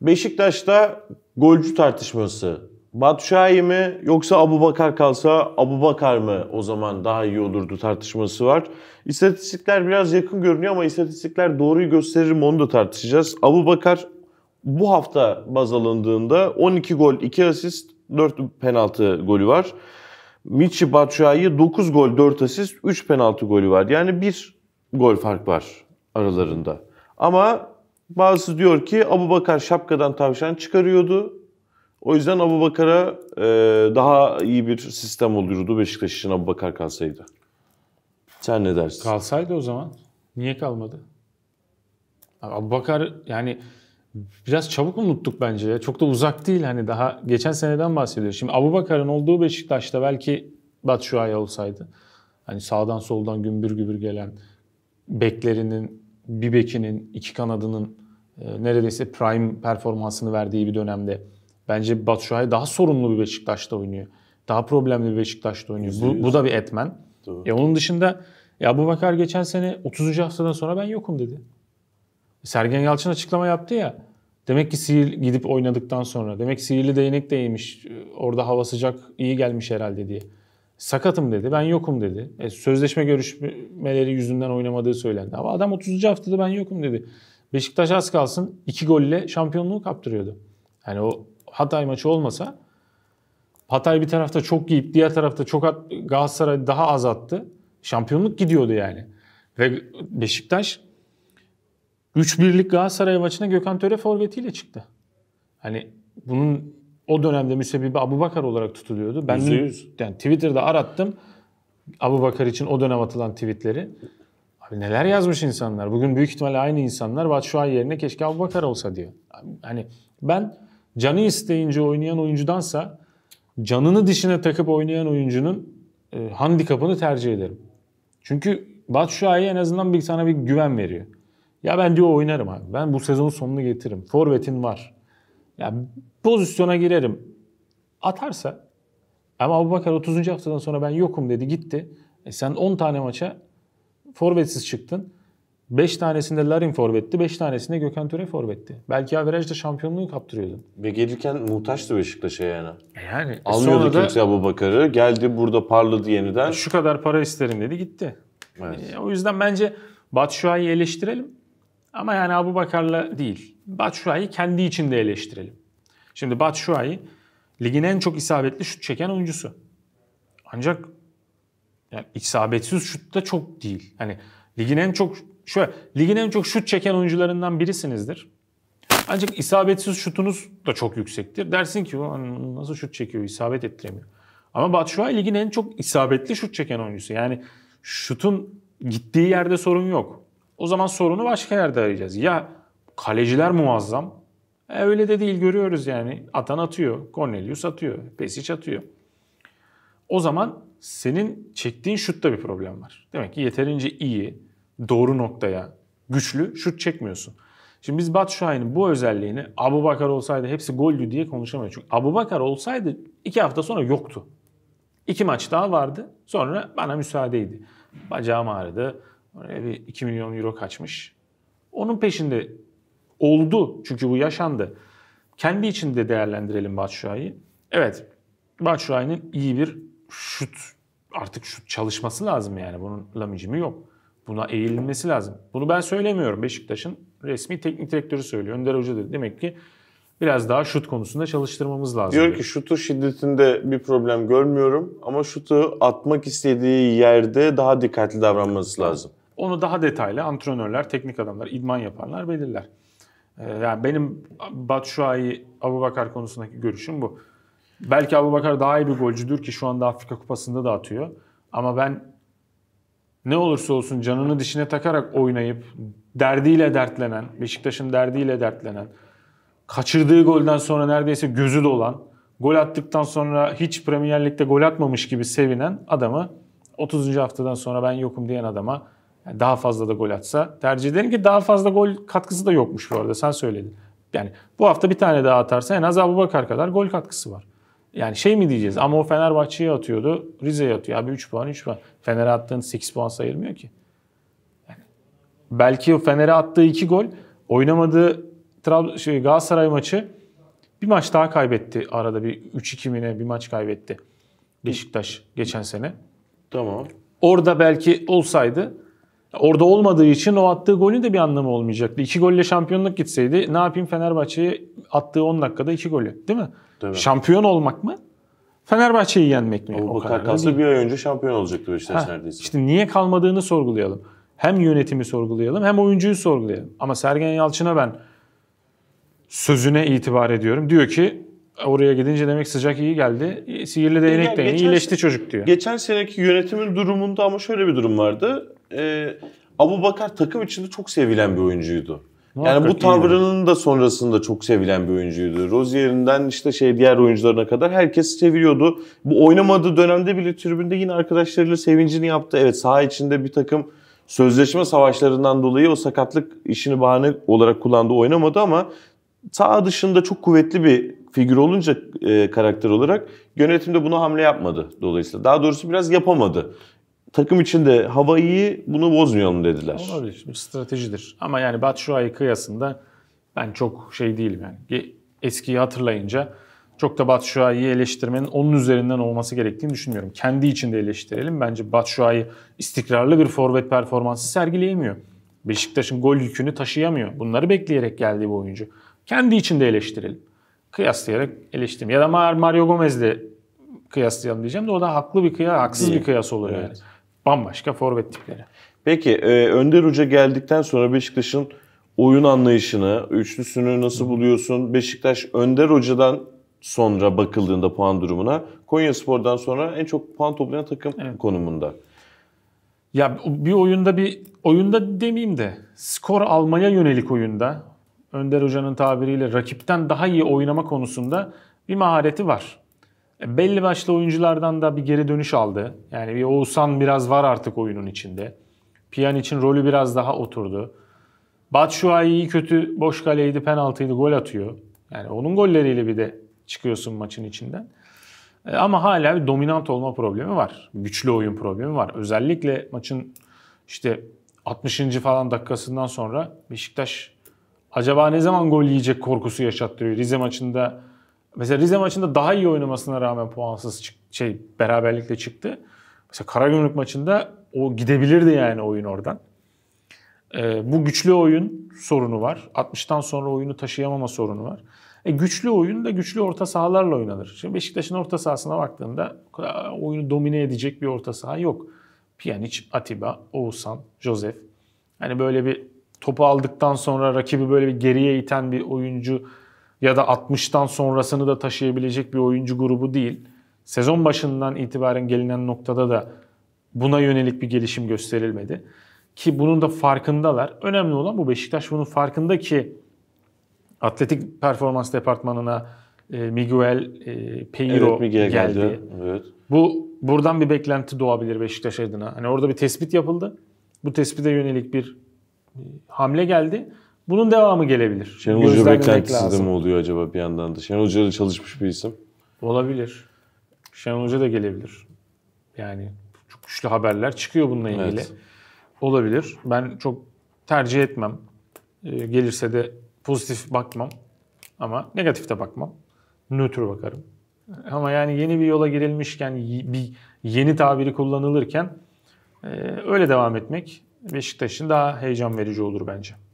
Beşiktaş'ta golcü tartışması. Batşuayi mi yoksa Abu Bakar kalsa Abu Bakar mı o zaman daha iyi olurdu tartışması var. İstatistikler biraz yakın görünüyor ama istatistikler doğruyu gösterir mi onu da tartışacağız. Abu Bakar bu hafta baz alındığında 12 gol, 2 asist, 4 penaltı golü var. Michi Batshuayi 9 gol, 4 asist, 3 penaltı golü var. Yani bir gol fark var aralarında. Ama Bazısı diyor ki Abu Bakar şapkadan tavşan çıkarıyordu. O yüzden Abu Bakar'a e, daha iyi bir sistem olurdu Beşiktaş için Abu Bakar kalsaydı. Sen ne dersin? Kalsaydı o zaman. Niye kalmadı? Abu Bakar yani biraz çabuk unuttuk bence ya. Çok da uzak değil hani daha geçen seneden bahsediyor. Şimdi Abu Bakar'ın olduğu Beşiktaş'ta belki Batshuayi olsaydı. Hani sağdan soldan gümbür gümbür gelen beklerinin bir bekinin, iki kanadının e, neredeyse prime performansını verdiği bir dönemde bence Batshuayi daha sorunlu bir Beşiktaş'ta oynuyor. Daha problemli bir Beşiktaş'ta oynuyor. Bu, bu da bir etmen. Doğru. E onun dışında ya bu Bakar geçen sene 30. haftadan sonra ben yokum dedi. Sergen Yalçın açıklama yaptı ya. Demek ki sihir gidip oynadıktan sonra. Demek sihirli değnek değmiş. E, orada hava sıcak iyi gelmiş herhalde diye. Sakatım dedi, ben yokum dedi. E, sözleşme görüşmeleri yüzünden oynamadığı söylendi. Ama adam 30. haftada ben yokum dedi. Beşiktaş az kalsın 2 golle şampiyonluğu kaptırıyordu. Yani o Hatay maçı olmasa Hatay bir tarafta çok giyip diğer tarafta çok at, Galatasaray daha az attı. Şampiyonluk gidiyordu yani. Ve Beşiktaş 3-1'lik Galatasaray maçına Gökhan Töre forvetiyle çıktı. Hani bunun o dönemde müsebbibi Abu Bakar olarak tutuluyordu. Ben %100. yani Twitter'da arattım Abu Bakar için o dönem atılan tweetleri. Abi neler yazmış insanlar. Bugün büyük ihtimalle aynı insanlar şu Batshuayi yerine keşke Abu Bakar olsa diyor. Hani ben canı isteyince oynayan oyuncudansa canını dişine takıp oynayan oyuncunun e, handikapını tercih ederim. Çünkü Batshuayi en azından bir sana bir güven veriyor. Ya ben diyor oynarım abi. Ben bu sezon sonunu getiririm. Forvetin var. Yani pozisyona girerim. Atarsa ama Abu Bakar 30. haftadan sonra ben yokum dedi gitti. E sen 10 tane maça forvetsiz çıktın. 5 tanesinde Larin forvetti, 5 tanesinde Gökhan Töre forvetti. Belki averajda şampiyonluğu kaptırıyordun. Ve gelirken muhtaçtı Beşiktaş'a yani. E yani. E Almıyordu sonra kimse Abu Bakar'ı. Geldi burada parladı yeniden. Şu kadar para isterim dedi gitti. Evet. E, o yüzden bence Batu eleştirelim. Ama yani Abu Bakar'la değil. Batshuayi kendi içinde eleştirelim. Şimdi Batshuayi ligin en çok isabetli şut çeken oyuncusu. Ancak yani isabetsiz şut da çok değil. Hani ligin en çok şöyle ligin en çok şut çeken oyuncularından birisinizdir. Ancak isabetsiz şutunuz da çok yüksektir. Dersin ki nasıl şut çekiyor isabet ettiremiyor. Ama Batshuayi ligin en çok isabetli şut çeken oyuncusu. Yani şutun gittiği yerde sorun yok. O zaman sorunu başka yerde arayacağız. Ya Kaleciler muazzam. E, öyle de değil görüyoruz yani. Atan atıyor, Cornelius atıyor, Pesic atıyor. O zaman senin çektiğin şutta bir problem var. Demek ki yeterince iyi, doğru noktaya, güçlü şut çekmiyorsun. Şimdi biz Batu Şahin'in bu özelliğini Abu Bakar olsaydı hepsi gollü diye konuşamayız. Çünkü Abu Bakar olsaydı iki hafta sonra yoktu. İki maç daha vardı. Sonra bana müsaadeydi. Bacağım ağrıdı. Oraya bir 2 milyon euro kaçmış. Onun peşinde Oldu çünkü bu yaşandı. Kendi içinde değerlendirelim Batshuayi'yi. Evet Batshuayi'nin iyi bir şut artık şut çalışması lazım yani. Bunun lamicimi yok. Buna eğilmesi lazım. Bunu ben söylemiyorum. Beşiktaş'ın resmi teknik direktörü söylüyor. Önder Hoca dedi. Demek ki biraz daha şut konusunda çalıştırmamız lazım. Diyor ki şutu şiddetinde bir problem görmüyorum ama şutu atmak istediği yerde daha dikkatli davranması lazım. Onu daha detaylı antrenörler, teknik adamlar, idman yaparlar belirler. Ee, yani benim Batshuayi, Abubakar konusundaki görüşüm bu. Belki Abubakar daha iyi bir golcüdür ki şu anda Afrika Kupası'nda da atıyor. Ama ben ne olursa olsun canını dişine takarak oynayıp derdiyle dertlenen, Beşiktaş'ın derdiyle dertlenen, kaçırdığı golden sonra neredeyse gözü dolan, gol attıktan sonra hiç Premier Lig'de gol atmamış gibi sevinen adamı 30. haftadan sonra ben yokum diyen adama yani daha fazla da gol atsa tercih ederim ki daha fazla gol katkısı da yokmuş bu arada sen söyledin. Yani bu hafta bir tane daha atarsa en az Abubakar kadar gol katkısı var. Yani şey mi diyeceğiz ama o Fenerbahçe'ye atıyordu Rize'ye atıyor. Abi 3 puan 3 puan. Fener'e attığın 8 puan sayılmıyor ki. Yani belki o Fener'e attığı 2 gol oynamadığı Trabzon, şey, Galatasaray maçı bir maç daha kaybetti arada bir 3-2 mine bir maç kaybetti. Beşiktaş geçen sene. Tamam. Orada belki olsaydı Orada olmadığı için o attığı golün de bir anlamı olmayacaktı. İki golle şampiyonluk gitseydi ne yapayım Fenerbahçe'ye attığı 10 dakikada iki golü değil mi? Tabii. Şampiyon olmak mı? Fenerbahçe'yi yenmek mi? O, o kadar kalsa bir ay önce şampiyon olacaktı Beşiktaş neredeyse. İşte niye kalmadığını sorgulayalım. Hem yönetimi sorgulayalım hem oyuncuyu sorgulayalım. Ama Sergen Yalçın'a ben sözüne itibar ediyorum. Diyor ki oraya gidince demek sıcak iyi geldi. Sihirli değnek yani de iyileşti çocuk diyor. Geçen seneki yönetimin durumunda ama şöyle bir durum vardı e, Abu Bakar takım içinde çok sevilen bir oyuncuydu. Muhakkak yani bu tavrının da sonrasında çok sevilen bir oyuncuydu. Rozier'inden işte şey diğer oyuncularına kadar herkes seviyordu. Bu oynamadığı dönemde bile tribünde yine arkadaşlarıyla sevincini yaptı. Evet saha içinde bir takım sözleşme savaşlarından dolayı o sakatlık işini bahane olarak kullandı oynamadı ama sağ dışında çok kuvvetli bir figür olunca e, karakter olarak yönetimde buna hamle yapmadı dolayısıyla. Daha doğrusu biraz yapamadı takım içinde hava iyi bunu bozmayalım dediler. Olabilir. Bir stratejidir. Ama yani Batshuayi kıyasında ben çok şey değilim yani. Eskiyi hatırlayınca çok da Batshuayi eleştirmenin onun üzerinden olması gerektiğini düşünmüyorum. Kendi içinde eleştirelim. Bence Batshuayi istikrarlı bir forvet performansı sergileyemiyor. Beşiktaş'ın gol yükünü taşıyamıyor. Bunları bekleyerek geldi bu oyuncu. Kendi içinde eleştirelim. Kıyaslayarak eleştirelim. Ya da Mario Gomez'le kıyaslayalım diyeceğim de o da haklı bir kıyas, haksız bir kıyas olur evet bambaşka forvet tipleri. Peki e, Önder Hoca geldikten sonra Beşiktaş'ın oyun anlayışını, üçlüsünü nasıl buluyorsun? Beşiktaş Önder Hoca'dan sonra bakıldığında puan durumuna Konya Spor'dan sonra en çok puan toplayan takım evet. konumunda. Ya bir oyunda bir oyunda demeyeyim de skor almaya yönelik oyunda Önder Hoca'nın tabiriyle rakipten daha iyi oynama konusunda bir mahareti var. E, belli başlı oyunculardan da bir geri dönüş aldı. Yani bir Oğuzhan biraz var artık oyunun içinde. Piyan için rolü biraz daha oturdu. Batshuayi iyi kötü boş kaleydi, penaltıydı, gol atıyor. Yani onun golleriyle bir de çıkıyorsun maçın içinden. E, ama hala bir dominant olma problemi var. Güçlü oyun problemi var. Özellikle maçın işte 60. falan dakikasından sonra Beşiktaş acaba ne zaman gol yiyecek korkusu yaşattırıyor. Rize maçında mesela Rize maçında daha iyi oynamasına rağmen puansız şey beraberlikle çıktı. Mesela Karagümrük maçında o gidebilirdi yani oyun oradan. E, bu güçlü oyun sorunu var. 60'tan sonra oyunu taşıyamama sorunu var. E, güçlü oyun da güçlü orta sahalarla oynanır. Şimdi Beşiktaş'ın orta sahasına baktığında oyunu domine edecek bir orta saha yok. Pjanic, Atiba, Oğuzhan, Josef. Hani böyle bir topu aldıktan sonra rakibi böyle bir geriye iten bir oyuncu ya da 60'tan sonrasını da taşıyabilecek bir oyuncu grubu değil. Sezon başından itibaren gelinen noktada da buna yönelik bir gelişim gösterilmedi. Ki bunun da farkındalar. Önemli olan bu Beşiktaş bunun farkında ki atletik performans departmanına e, Miguel e, Peiro evet, Miguel geldi. geldi. Evet. Bu buradan bir beklenti doğabilir Beşiktaş adına. Hani orada bir tespit yapıldı. Bu tespite yönelik bir e, hamle geldi. Bunun devamı gelebilir. Şenol Hoca beklentisi de mi oluyor acaba bir yandan da? Şenol Hoca da çalışmış bir isim. Olabilir. Şenol Hoca da gelebilir. Yani çok güçlü haberler çıkıyor bununla ilgili. Evet. Olabilir. Ben çok tercih etmem. Ee, gelirse de pozitif bakmam. Ama negatif de bakmam. Nötr bakarım. Ama yani yeni bir yola girilmişken, bir yeni tabiri kullanılırken e, öyle devam etmek Beşiktaş'ın daha heyecan verici olur bence.